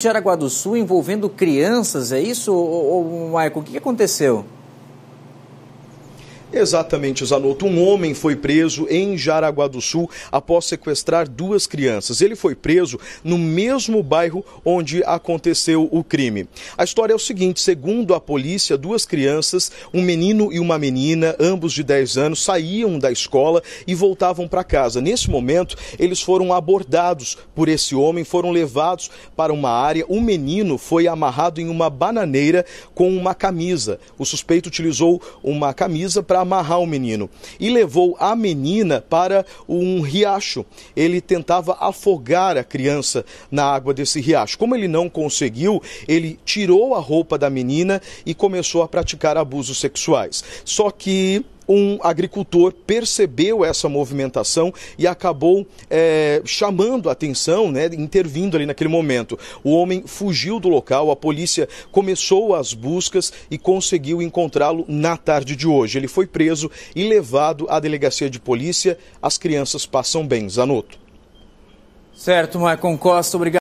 Jaraguá do Sul envolvendo crianças, é isso, ou, Michael? O que aconteceu? Exatamente, Zanotto. Um homem foi preso em Jaraguá do Sul após sequestrar duas crianças. Ele foi preso no mesmo bairro onde aconteceu o crime. A história é o seguinte: segundo a polícia, duas crianças, um menino e uma menina, ambos de 10 anos, saíam da escola e voltavam para casa. Nesse momento, eles foram abordados por esse homem, foram levados para uma área. O menino foi amarrado em uma bananeira com uma camisa. O suspeito utilizou uma camisa para amarrar o menino e levou a menina para um riacho. Ele tentava afogar a criança na água desse riacho. Como ele não conseguiu, ele tirou a roupa da menina e começou a praticar abusos sexuais. Só que um agricultor percebeu essa movimentação e acabou é, chamando a atenção, né, intervindo ali naquele momento. O homem fugiu do local, a polícia começou as buscas e conseguiu encontrá-lo na tarde de hoje. Ele foi preso e levado à delegacia de polícia. As crianças passam bem. Zanotto. Certo, Maicon Costa, obrigado.